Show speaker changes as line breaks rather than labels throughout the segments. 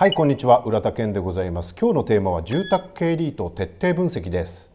はいこんにちは浦田健でございます今日のテーマは住宅経理と徹底分析です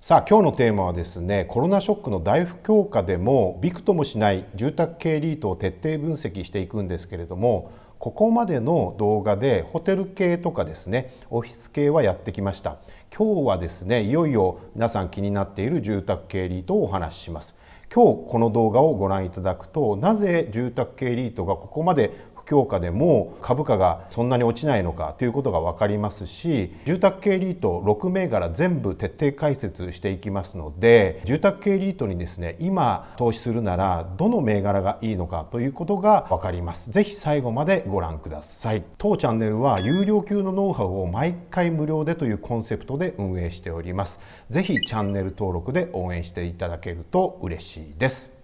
さあ今日のテーマはですねコロナショックの大不況下でもびくともしない住宅経理とを徹底分析していくんですけれどもここまでの動画でホテル系とかですねオフィス系はやってきました今日はですねいよいよ皆さん気になっている住宅経理とお話しします今日この動画をご覧いただくとなぜ住宅系リートがここまで況下でも株価がそんなに落ちないのかということが分かりますし住宅系リート6銘柄全部徹底解説していきますので住宅系リートにですね今投資するならどの銘柄がいいのかということが分かります。是非最後までご覧ください。当チャンネルは有料級のノウハウを毎回無料でというコンセプトで運営しております。是非チャンネル登録で応援していただけると嬉しいです。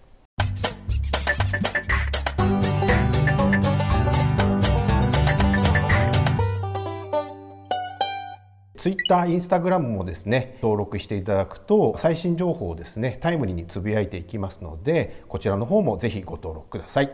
Twitter、Instagram もですね登録していただくと最新情報をですねタイムリーにつぶやいていきますのでこちらの方もぜひご登録ください。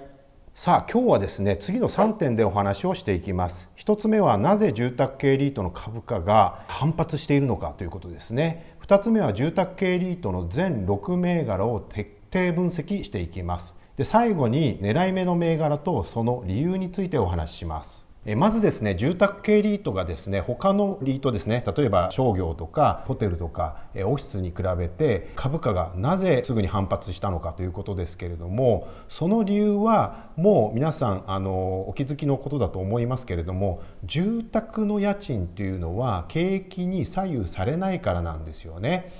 さあ今日はですね次の3点でお話をしていきます1つ目はなぜ住宅系リートの株価が反発しているのかということですね2つ目は住宅系リートの全6銘柄を徹底分析していきますで最後に狙い目の銘柄とその理由についてお話ししますまずですね、住宅系リートがですね、他のリートですね、例えば商業とかホテルとかオフィスに比べて株価がなぜすぐに反発したのかということですけれども、その理由はもう皆さんあのお気づきのことだと思いますけれども、住宅の家賃というのは景気に左右されないからなんですよね。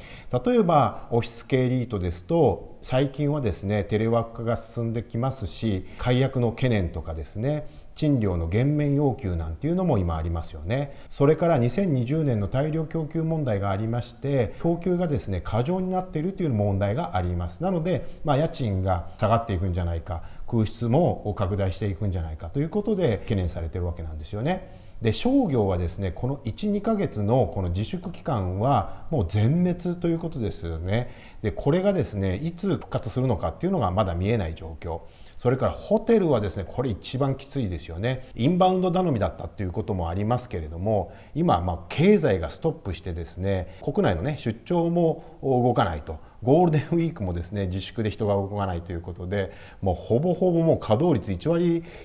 例えばオフィス系リートですと、最近はですね、テレワーク化が進んできますし、解約の懸念とかですね、賃料の減免要求なんていうのも今ありますよねそれから2020年の大量供給問題がありまして供給がですね過剰になっているという問題がありますなので、まあ、家賃が下がっていくんじゃないか空室も拡大していくんじゃないかということで懸念されてるわけなんですよね。で商業はですねこの12ヶ月のこの自粛期間はもう全滅ということですよねでこれがですねいつ復活するのかっていうのがまだ見えない状況それからホテルはですねこれ一番きついですよねインバウンド頼みだったっていうこともありますけれども今ま経済がストップしてですね国内のね出張も動かないとゴールデンウィークもですね自粛で人が動かないということでもうほぼほぼもう稼働率1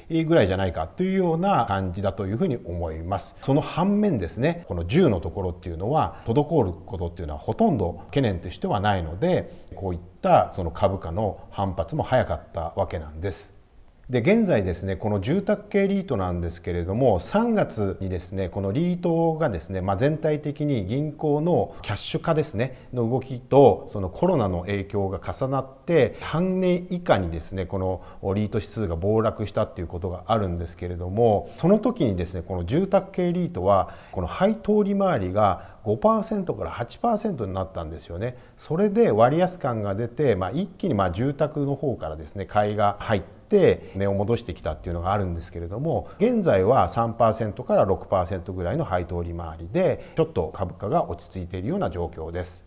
割ぐらいじゃないかというような感じだというふうに思いますその反面ですねこの10のところっていうのは滞ることっていうのはほとんど懸念としてはないのでこういったその株価の反発も早かったわけなんです。で現在ですねこの住宅系リートなんですけれども3月にですねこのリートがですね、まあ、全体的に銀行のキャッシュ化ですねの動きとそのコロナの影響が重なって半年以下にですねこのリート指数が暴落したっていうことがあるんですけれどもその時にですねこの住宅系リートはこの配当利回りが5%から8%になったんですよねそれで割安感が出て、まあ、一気にま住宅の方からですね買いが入ってって値を戻してきたっていうのがあるんですけれども現在は3%から6%ぐらいの配当利回りでちょっと株価が落ち着いているような状況です。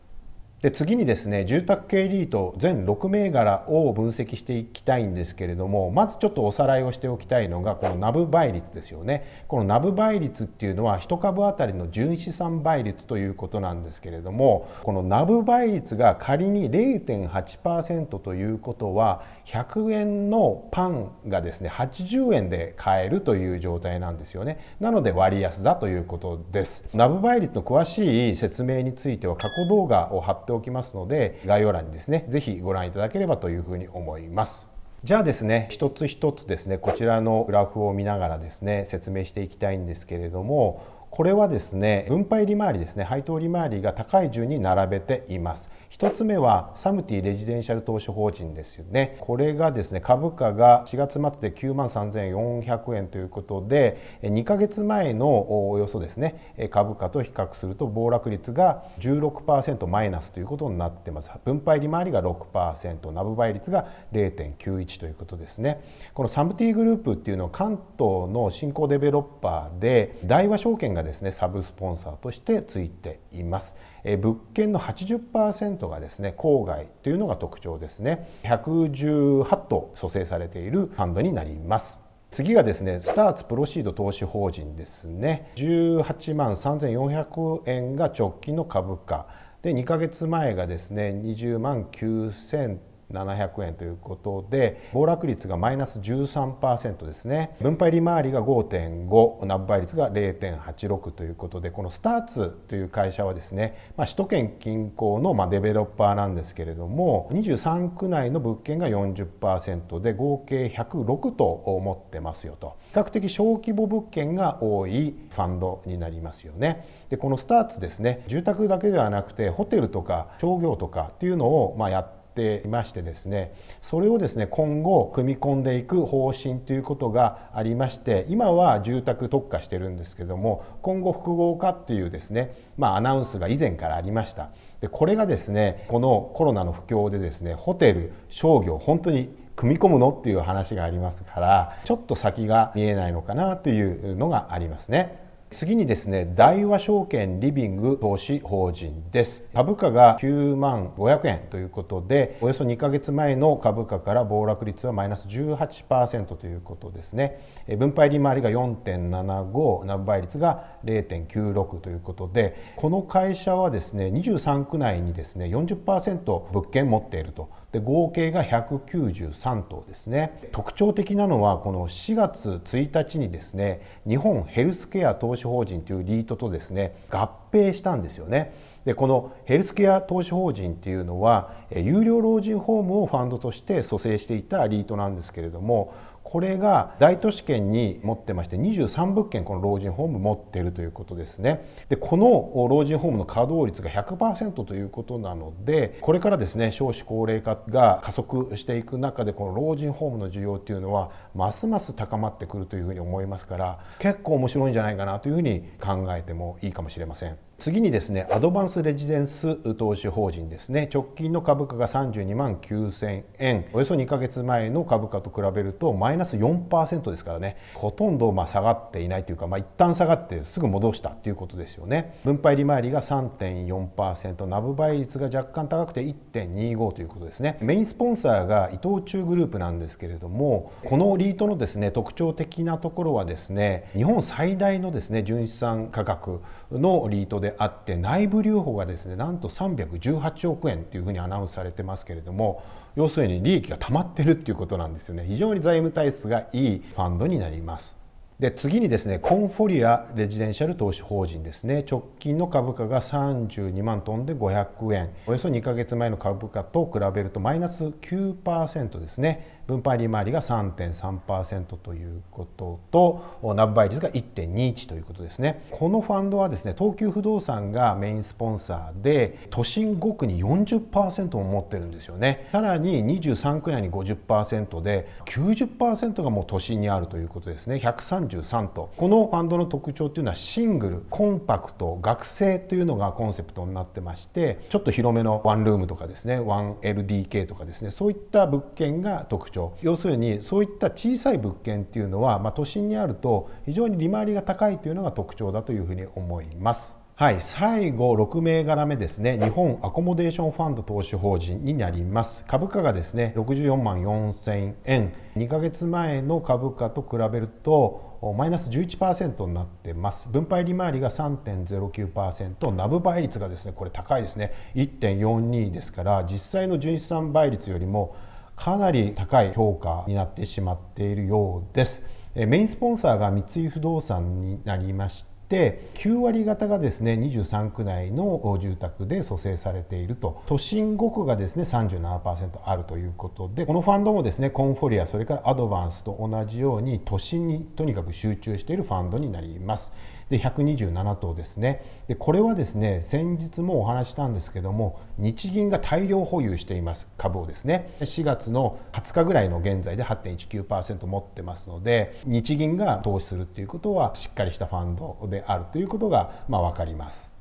で次にですね住宅系リート全6銘柄を分析していきたいんですけれどもまずちょっとおさらいをしておきたいのがこのナブ倍率ですよねこのナブ倍率っていうのは1株当たりの純資産倍率ということなんですけれどもこのナブ倍率が仮に0.8%ということは100円のパンがですね80円で買えるという状態なんですよねなので割安だということですナブ倍率の詳しい説明については過去動画を貼っておきますので概要欄にですね是非ご覧いただければというふうに思いますじゃあですね一つ一つですねこちらのグラフを見ながらですね説明していきたいんですけれどもこれはですね分配利回りですね配当利回りが高い順に並べています1つ目はサムティレジデンシャル投資法人ですよねこれがですね株価が4月末で9万3400円ということで2ヶ月前のおよそですね株価と比較すると暴落率が16%マイナスということになってます分配利回りが6%ナブ倍率が0.91ということですねこのサムティグループっていうのは関東の新興デベロッパーで大和証券がですねサブスポンサーとしてついています、え物件の80%がですね郊外というのが特徴ですね118棟蘇生されているファンドになります次がですねスターツプロシード投資法人ですね18万3400円が直近の株価で2ヶ月前がですね20万9000 700円ということで暴落率がマイナス13%ですね分配利回りが5.5ナッ倍率が0.86ということでこのスターツという会社はですね、まあ、首都圏近郊のまデベロッパーなんですけれども23区内の物件が40%で合計106と思ってますよと比較的小規模物件が多いファンドになりますよね。でこのスターツですね住宅だけではなくてホテルとか商業とかっていうのをまやってていましてですねそれをですね今後組み込んでいく方針ということがありまして今は住宅特化してるんですけども今後複合化っていうですねまあ、アナウンスが以前からありましたでこれがですねこのコロナの不況でですねホテル商業本当に組み込むのっていう話がありますからちょっと先が見えないのかなというのがありますね。次にですね、大和証券リビング投資法人です。株価が9万500円ということで、およそ2ヶ月前の株価から暴落率はマイナス18%ということですね。分配利回りが4.75、何倍率が0.96ということで、この会社はですね、23区内にですね、40%物件持っていると。で合計が193頭ですね特徴的なのはこの4月1日にですね日本ヘルスケア投資法人というリートとですね合併したんですよねでこのヘルスケア投資法人っていうのは有料老人ホームをファンドとして蘇生していたリートなんですけれどもこれが大都市圏に持ってまして23物件この老人ホーム持っているということですねでこの老人ホームの稼働率が100%ということなのでこれからですね少子高齢化が加速していく中でこの老人ホームの需要っていうのはますます高まってくるというふうに思いますから結構面白いんじゃないかなというふうに考えてもいいかもしれません。次にですねアドバンスレジデンス投資法人ですね直近の株価が32万9000円およそ2か月前の株価と比べるとマイナス4%ですからねほとんどま下がっていないというか、まあ、一旦下がってすぐ戻したということですよね分配利回りが3.4%ナブ倍率が若干高くて1.25ということですねメインスポンサーが伊藤忠グループなんですけれどもこのリートのですね特徴的なところはですね日本最大のですね純資産価格のリートでであって内部留保がですねなんと318億円っていうふうにアナウンスされてますけれども要するに利益が溜まってるっていうことなんですよね非常に財務体質がいいファンドになりますで次にですねコンフォリアレジデンシャル投資法人ですね直近の株価が32万トンで500円およそ2ヶ月前の株価と比べるとマイナス9%ですね分配利回りが3.3%ということとナブ倍率が1.21ということですねこのファンドはですね東急不動産がメインスポンサーで都心5区に40%も持ってるんですよねさらに23区内に50%で90%がもう都心にあるということですね133とこのファンドの特徴というのはシングルコンパクト学生というのがコンセプトになってましてちょっと広めのワンルームとかですね 1LDK とかですねそういった物件が特徴徴要するにそういった小さい物件っていうのは、まあ、都心にあると非常に利回りが高いというのが特徴だというふうに思います。はい、最後6銘柄目ですね日本アコモデーションファンド投資法人になります株価がですね64万4000円2ヶ月前の株価と比べるとマイナス11%になってます分配利回りが3.09%ナブ倍率がですねこれ高いですね1.42ですから実際の純資産倍率よりもかなり高い評価になってしまっているようですメインスポンサーが三井不動産になりまして9割方がですね23区内の住宅で蘇生されていると都心5区がですね37%あるということでこのファンドもですねコンフォリアそれからアドバンスと同じように都心にとにかく集中しているファンドになります。で127頭ですねでこれはですね先日もお話したんですけども日銀が大量保有しています株をですね4月の20日ぐらいの現在で8.19%持ってますので日銀が投資するっていうことはしっかりしたファンドであるということがまあ分かります。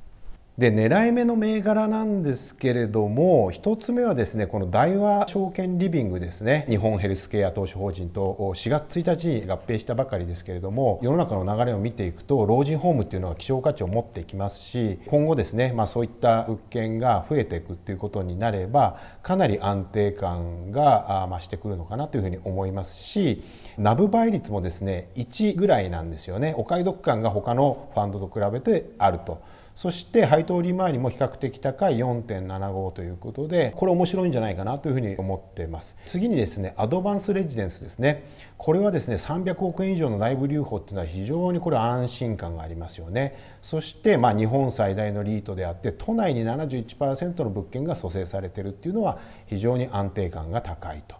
で狙い目の銘柄なんですけれども1つ目はですねこの大和証券リビングですね日本ヘルスケア投資法人と4月1日に合併したばかりですけれども世の中の流れを見ていくと老人ホームっていうのは希少価値を持っていきますし今後ですね、まあ、そういった物件が増えていくっていうことになればかなり安定感が増してくるのかなというふうに思いますしナブ倍率もですね1ぐらいなんですよねお買い得感が他のファンドと比べてあると。そして配当利回りも比較的高い4.75ということでこれ面白いんじゃないかなというふうに思っています次にですねアドバンスレジデンスですねこれはですね300億円以上の内部留保っていうのは非常にこれ安心感がありますよねそしてまあ日本最大のリートであって都内に71%の物件が蘇生されているっていうのは非常に安定感が高いと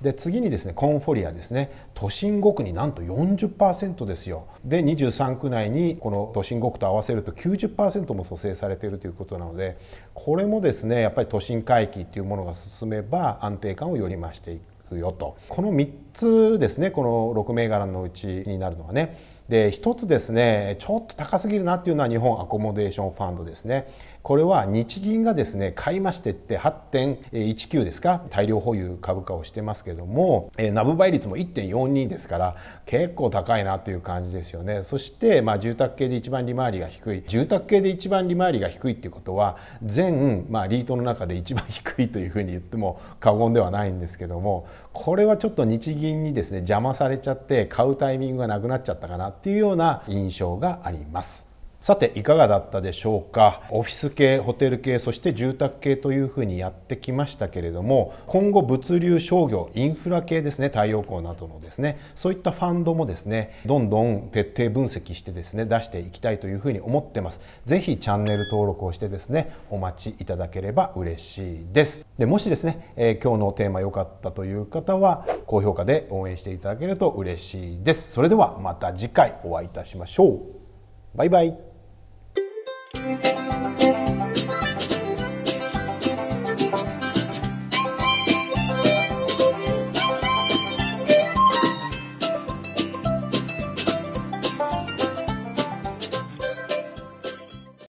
で次にですねコンフォリアですね都心5区になんと40%ですよで23区内にこの都心5区と合わせると90%も蘇生されているということなのでこれもですねやっぱり都心回帰っていうものが進めば安定感をより増していくよとこの3つですねこの6銘柄のうちになるのはねで一つですねちょっと高すぎるなっていうのは日本アコモデーションファンドですねこれは日銀がですね買い増してって8.19ですか大量保有株価をしてますけども、えー、ナブ倍率も1.42ですから結構高いなという感じですよねそしてまあ住宅系で一番利回りが低い住宅系で一番利回りが低いっていうことは全まあリートの中で一番低いというふうに言っても過言ではないんですけどもこれはちょっと日銀にですね邪魔されちゃって買うタイミングがなくなっちゃったかなっていうような印象があります。さていかがだったでしょうかオフィス系ホテル系そして住宅系というふうにやってきましたけれども今後物流商業インフラ系ですね太陽光などのですねそういったファンドもですねどんどん徹底分析してですね出していきたいというふうに思ってます是非チャンネル登録をしてですねお待ちいただければ嬉しいですでもしですね、えー、今日のテーマ良かったという方は高評価で応援していただけると嬉しいですそれではまた次回お会いいたしましょう Bye bye.